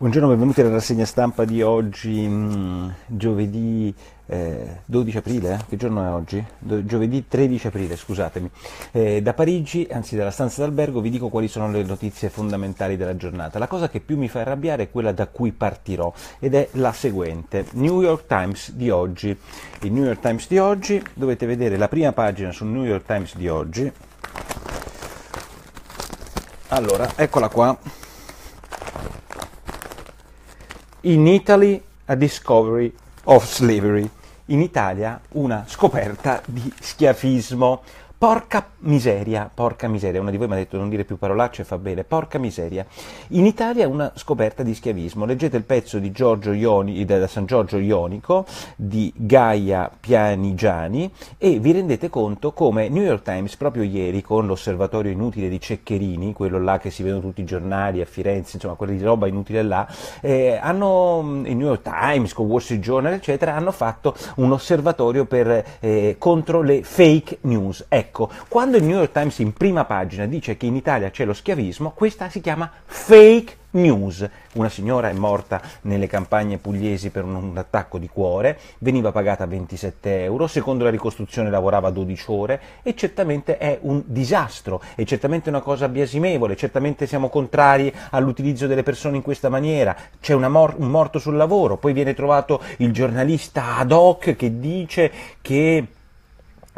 Buongiorno, benvenuti alla rassegna stampa di oggi, mm, giovedì eh, 12 aprile, eh? che giorno è oggi? Do- giovedì 13 aprile, scusatemi. Eh, da Parigi, anzi dalla stanza d'albergo, vi dico quali sono le notizie fondamentali della giornata. La cosa che più mi fa arrabbiare è quella da cui partirò ed è la seguente. New York Times di oggi. Il New York Times di oggi, dovete vedere la prima pagina sul New York Times di oggi. Allora, eccola qua in Italy a discovery of slavery. In Italia una scoperta di schiafismo. Porca miseria, porca miseria, una di voi mi ha detto non dire più parolacce, fa bene, porca miseria. In Italia una scoperta di schiavismo, leggete il pezzo di Giorgio Ioni, da San Giorgio Ionico di Gaia Pianigiani e vi rendete conto come New York Times proprio ieri con l'osservatorio inutile di Ceccherini, quello là che si vedono tutti i giornali a Firenze, insomma quella di roba inutile là, eh, hanno, mm, il New York Times, con Wall Street Journal eccetera, hanno fatto un osservatorio per, eh, contro le fake news. Ecco, Ecco, quando il New York Times in prima pagina dice che in Italia c'è lo schiavismo, questa si chiama fake news. Una signora è morta nelle campagne pugliesi per un, un, attacco di cuore, veniva pagata 27 euro, secondo la ricostruzione lavorava 12 ore e certamente è un disastro, è certamente una cosa biasimevole, certamente siamo contrari all'utilizzo delle persone in questa maniera, c'è mor- un morto sul lavoro, poi viene trovato il giornalista ad hoc che dice che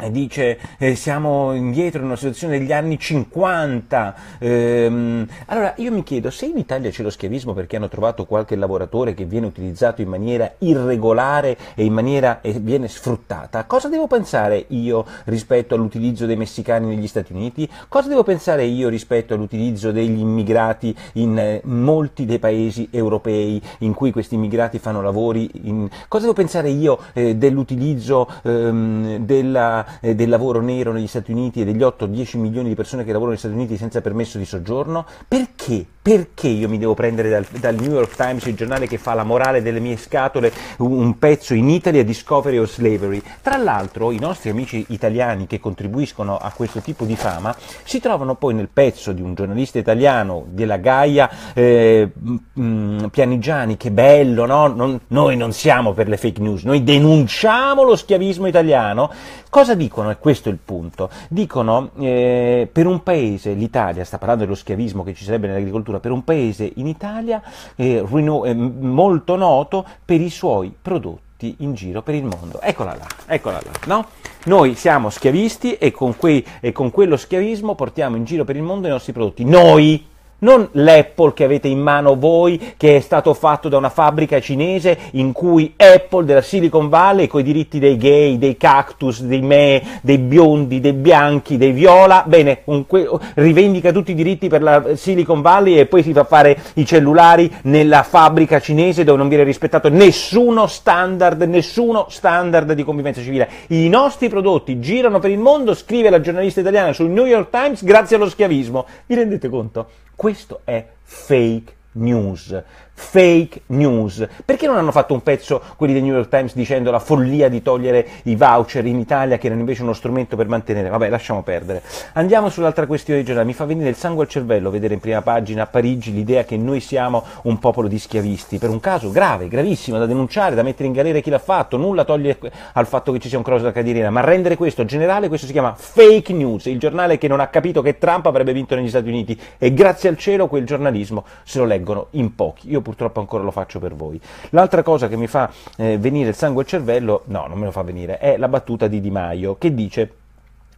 dice eh, siamo indietro in una situazione degli anni 50. Ehm, allora io mi chiedo se in Italia c'è lo schiavismo perché hanno trovato qualche lavoratore che viene utilizzato in maniera irregolare e in maniera e viene sfruttata, cosa devo pensare io rispetto all'utilizzo dei messicani negli Stati Uniti? Cosa devo pensare io rispetto all'utilizzo degli immigrati in eh, molti dei paesi europei in cui questi immigrati fanno lavori? In... Cosa devo pensare io eh, dell'utilizzo ehm, della eh, del lavoro nero negli Stati Uniti e degli 8-10 milioni di persone che lavorano negli Stati Uniti senza permesso di soggiorno? Perché? Perché io mi devo prendere dal, dal New York Times, il giornale che fa la morale delle mie scatole, un pezzo in Italy a Discovery of Slavery? Tra l'altro i nostri amici italiani che contribuiscono a questo tipo di fama si trovano poi nel pezzo di un giornalista italiano della Gaia eh, mh, mm, mm, Pianigiani, che bello, no? Non, noi non siamo per le fake news, noi denunciamo lo schiavismo italiano. Cosa cosa dicono? E questo è il punto. Dicono eh, per un paese, l'Italia, sta parlando dello schiavismo che ci sarebbe nell'agricoltura, per un paese in Italia eh, rino, eh, molto noto per i suoi prodotti in giro per il mondo. Eccola là, eccola là, no? Noi siamo schiavisti e con, quei, e con quello schiavismo portiamo in giro per il mondo i nostri prodotti. Noi! non l'Apple che avete in mano voi, che è stato fatto da una fabbrica cinese in cui Apple della Silicon Valley con i diritti dei gay, dei cactus, dei me, dei biondi, dei bianchi, dei viola, bene, que- rivendica tutti i diritti per la Silicon Valley e poi si fa fare i cellulari nella fabbrica cinese dove non viene rispettato nessuno standard, nessuno standard di convivenza civile. I nostri prodotti girano per il mondo, scrive la giornalista italiana sul New York Times grazie allo schiavismo. Vi rendete conto? Questo è fake news fake news. Perché non hanno fatto un pezzo quelli del New York Times dicendo la follia di togliere i voucher in Italia che erano invece uno strumento per mantenere? Vabbè, lasciamo perdere. Andiamo sull'altra questione di giornale. Mi fa venire il sangue al cervello vedere in prima pagina a Parigi l'idea che noi siamo un popolo di schiavisti, per un caso grave, gravissimo, da denunciare, da mettere in galera chi l'ha fatto, nulla toglie al fatto che ci sia un cross da cadiriera, ma rendere questo generale, questo si chiama fake news, il giornale che non ha capito che Trump avrebbe vinto negli Stati Uniti e grazie al cielo quel giornalismo se lo leggono in pochi. Io purtroppo ancora lo faccio per voi. L'altra cosa che mi fa eh, venire il sangue al cervello, no, non me lo fa venire, è la battuta di Di Maio che dice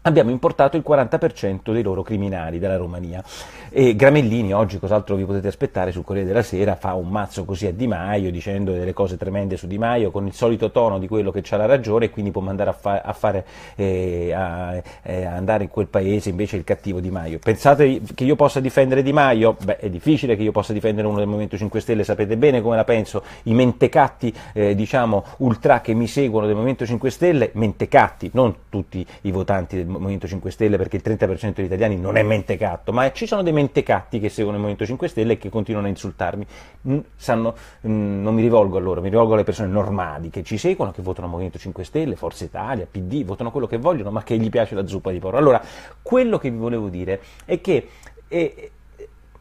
abbiamo importato il 40% dei loro criminali dalla Romania. E Gramellini oggi, cos'altro vi potete aspettare, sul Corriere della Sera fa un mazzo così a Di Maio, dicendo delle cose tremende su Di Maio, con il solito tono di quello che ha la ragione e quindi può mandare a, fa- a, fare, eh, a eh, andare in quel paese invece il cattivo Di Maio. Pensate che io possa difendere Di Maio? Beh, è difficile che io possa difendere uno del Movimento 5 Stelle, sapete bene come la penso, i mentecatti, eh, diciamo, ultra che mi seguono del Movimento 5 Stelle, mentecatti, non tutti i votanti del Movimento Movimento 5 Stelle perché il 30% degli italiani non è mentecatto, ma ci sono dei mentecatti che seguono il Movimento 5 Stelle e che continuano a insultarmi. Sanno, non mi rivolgo a loro, mi rivolgo alle persone normali che ci seguono, che votano Movimento 5 Stelle, Forza Italia, PD, votano quello che vogliono, ma che gli piace la zuppa di porro. Allora, quello che vi volevo dire è che e eh,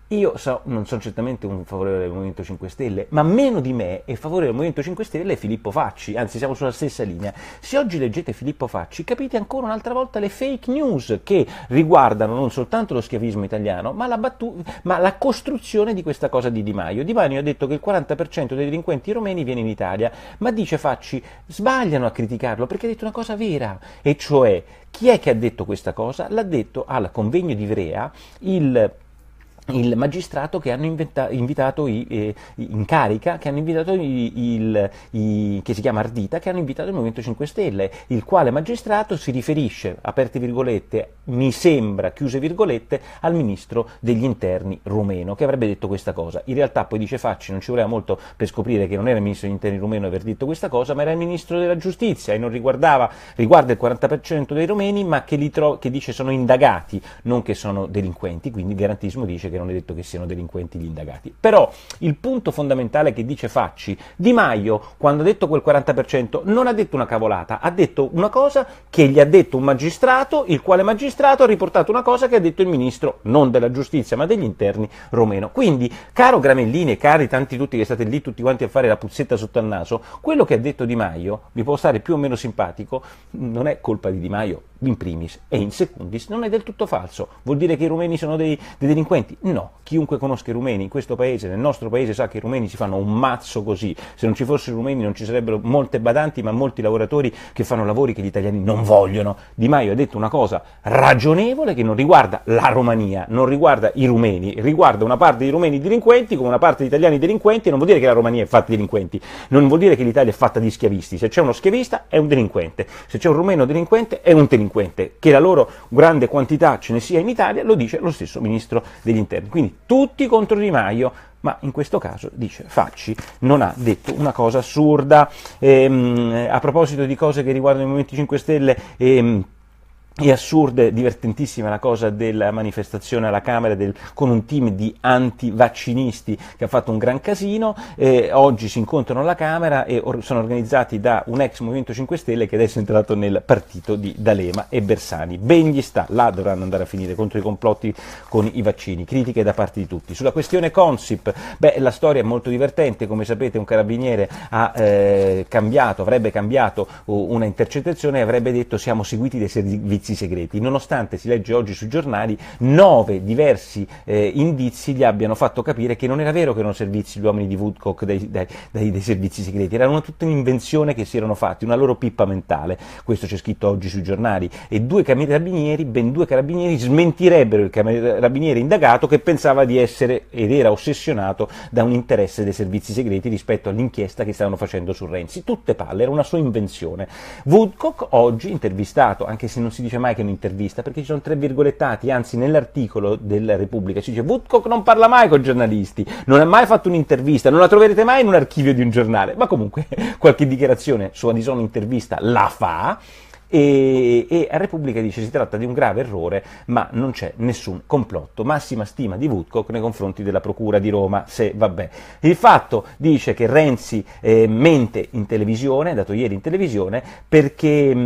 io so, non sono certamente un favorevole del Movimento 5 Stelle, ma meno di me è favorevole del Movimento 5 Stelle Filippo Facci, anzi siamo sulla stessa linea. Se oggi leggete Filippo Facci capite ancora un'altra volta le fake news che riguardano non soltanto lo schiavismo italiano, ma la, battu- ma la costruzione di questa cosa di Di Maio. Di Maio ha detto che il 40% dei delinquenti romeni viene in Italia, ma dice Facci sbagliano a criticarlo perché ha detto una cosa vera, e cioè chi è che ha detto questa cosa? L'ha detto al convegno di Ivrea il il magistrato che hanno inventa- invitato i, eh, in carica, che, hanno invitato i, il, i, che si chiama Ardita, che hanno invitato il Movimento 5 Stelle, il quale magistrato si riferisce, aperte virgolette, mi sembra, chiuse virgolette, al ministro degli interni rumeno, che avrebbe detto questa cosa. In realtà poi dice Facci, non ci voleva molto per scoprire che non era il ministro degli interni rumeno aver detto questa cosa, ma era il ministro della giustizia e non riguardava, riguarda il 40% dei rumeni, ma che, tro- che dice sono indagati, non che sono delinquenti, quindi il garantismo dice che che non è detto che siano delinquenti gli indagati. Però il punto fondamentale che dice Facci, Di Maio, quando ha detto quel 40%, non ha detto una cavolata, ha detto una cosa che gli ha detto un magistrato, il quale magistrato ha riportato una cosa che ha detto il ministro, non della giustizia, ma degli interni romeno. Quindi, caro Gramellini e cari tanti tutti che state lì tutti quanti a fare la puzzetta sotto al naso, quello che ha detto Di Maio, vi può stare più o meno simpatico, non è colpa di Di Maio in primis e in secundis non è del tutto falso. Vuol dire che i rumeni sono dei, dei delinquenti? No, chiunque conosca i rumeni in questo paese, nel nostro paese, sa che i rumeni si fanno un mazzo così. Se non ci fossero i rumeni non ci sarebbero molte badanti, ma molti lavoratori che fanno lavori che gli italiani non vogliono. Di Maio ha detto una cosa ragionevole che non riguarda la Romania, non riguarda i rumeni, riguarda una parte di rumeni delinquenti come una parte di italiani delinquenti, non vuol dire che la Romania è fatta di delinquenti, non vuol dire che l'Italia è fatta di schiavisti. Se c'è uno schiavista è un delinquente, se c'è un rumeno delinquente è un delinquente. Che la loro grande quantità ce ne sia in Italia lo dice lo stesso ministro degli interni. Inter, quindi tutti contro Di Maio, ma in questo caso dice Facci non ha detto una cosa assurda. Ehm, a proposito di cose che riguardano i Movimenti 5 Stelle, ehm, è assurda e divertentissima la cosa della manifestazione alla Camera del, con un team di antivaccinisti che ha fatto un gran casino. Eh, oggi si incontrano alla Camera e or- sono organizzati da un ex Movimento 5 Stelle che adesso è entrato nel partito di D'Alema e Bersani. Ben gli sta, là dovranno andare a finire contro i complotti con i vaccini. Critiche da parte di tutti. Sulla questione Consip, beh, la storia è molto divertente. Come sapete, un carabiniere ha, eh, cambiato, avrebbe cambiato uh, una intercettazione e avrebbe detto siamo seguiti dai servizi servizi segreti, nonostante si legge oggi sui giornali nove diversi eh, indizi gli abbiano fatto capire che non era vero che erano servizi gli uomini di Woodcock dei, dei, dei, dei servizi segreti, era una, tutta un'invenzione che si erano fatti, una loro pippa mentale, questo c'è scritto oggi sui giornali, e due carabinieri, ben due carabinieri, smentirebbero il carabiniere indagato che pensava di essere ed era ossessionato da un interesse dei servizi segreti rispetto all'inchiesta che stavano facendo su Renzi. Tutte palle, era una sua invenzione. Woodcock oggi, intervistato, anche se non si dice dice mai che è un'intervista, perché ci sono tre virgolettati, anzi nell'articolo della Repubblica ci dice Woodcock non parla mai con giornalisti, non ha mai fatto un'intervista, non la troverete mai in un archivio di un giornale, ma comunque qualche dichiarazione sua di sono intervista la fa e, e Repubblica dice si tratta di un grave errore ma non c'è nessun complotto, massima stima di Woodcock nei confronti della Procura di Roma, se vabbè. Il fatto dice che Renzi eh, mente in televisione, dato ieri in televisione, perché mh,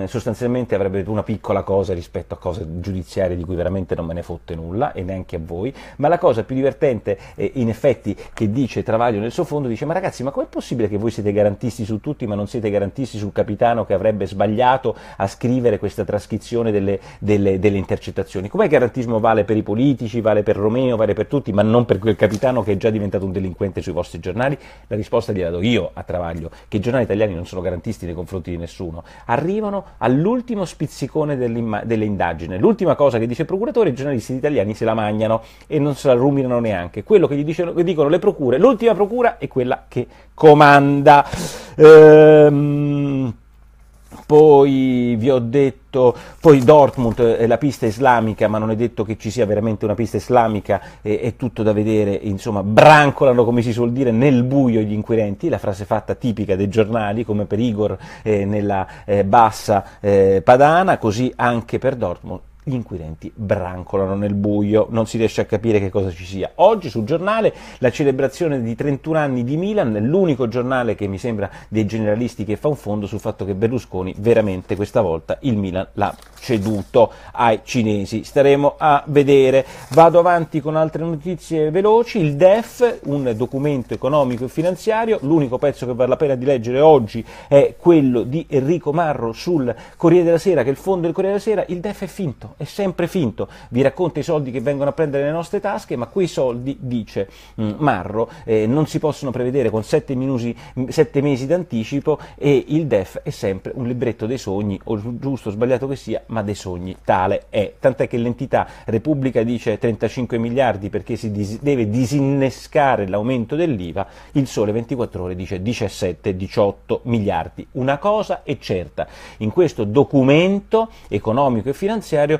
mm, sostanzialmente avrebbe detto una piccola cosa rispetto a cose giudiziarie di cui veramente non me ne fotte nulla e neanche a voi, ma la cosa più divertente eh, in effetti che dice Travaglio nel suo fondo dice ma ragazzi ma com'è possibile che voi siete garantisti su tutti ma non siete garantisti sul capitano che avrebbe sbagliato? impegnato a scrivere questa trascrizione delle, delle, delle intercettazioni. Com'è che il garantismo vale per i politici, vale per Romeo, vale per tutti, ma non per quel capitano che è già diventato un delinquente sui vostri giornali? La risposta gliela do io a Travaglio, che i giornali italiani non sono garantisti nei confronti di nessuno. Arrivano all'ultimo spizzicone dell'indagine. L'ultima cosa che dice il procuratore, i giornalisti italiani se la mangiano e non se la ruminano neanche. Quello che gli dicono, che dicono le procure, l'ultima procura è quella che comanda. Ehm poi vi ho detto, poi Dortmund è la pista islamica, ma non è detto che ci sia veramente una pista islamica, è, è tutto da vedere, insomma, brancolano come si suol dire nel buio gli inquirenti, la frase fatta tipica dei giornali, come per Igor eh, nella eh, bassa eh, padana, così anche per Dortmund gli inquirenti brancolano nel buio, non si riesce a capire che cosa ci sia. Oggi sul giornale la celebrazione di 31 anni di Milan, l'unico giornale che mi sembra dei generalisti che fa un fondo sul fatto che Berlusconi veramente questa volta il Milan l'ha ceduto ai cinesi. Staremo a vedere. Vado avanti con altre notizie veloci. Il DEF, un documento economico e finanziario, l'unico pezzo che vale la pena di leggere oggi è quello di Enrico Marro sul Corriere della Sera, che è il fondo del Corriere della Sera, il DEF è finto, è sempre finto, vi racconta i soldi che vengono a prendere le nostre tasche, ma quei soldi, dice mm, Marro, eh, non si possono prevedere con sette, minuti, 7 mm, mesi d'anticipo e il DEF è sempre un libretto dei sogni, o giusto o sbagliato che sia, ma dei sogni tale è, tant'è che l'entità Repubblica dice 35 miliardi perché si dis- deve disinnescare l'aumento dell'IVA, il Sole 24 Ore dice 17-18 miliardi. Una cosa è certa, in questo documento economico e finanziario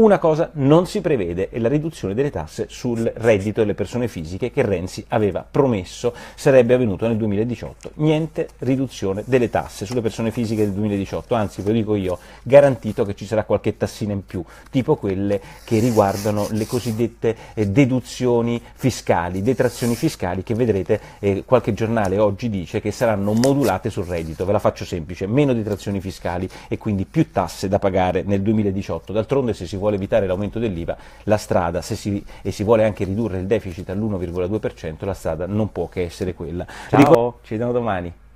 Una cosa non si prevede è la riduzione delle tasse sul reddito delle persone fisiche che Renzi aveva promesso sarebbe avvenuto nel 2018. Niente riduzione delle tasse sulle persone fisiche del 2018, anzi ve lo dico io, garantito che ci sarà qualche tassina in più, tipo quelle che riguardano le cosiddette eh, deduzioni fiscali, detrazioni fiscali che vedrete eh, qualche giornale oggi dice che saranno modulate sul reddito. Ve la faccio semplice, meno detrazioni fiscali e quindi più tasse da pagare nel 2018. D'altronde se si vuole vuole evitare l'aumento dell'IVA, la strada, se si, e si vuole anche ridurre il deficit all'1,2%, la strada non può che essere quella. Ciao, Ricordo, ci vediamo domani.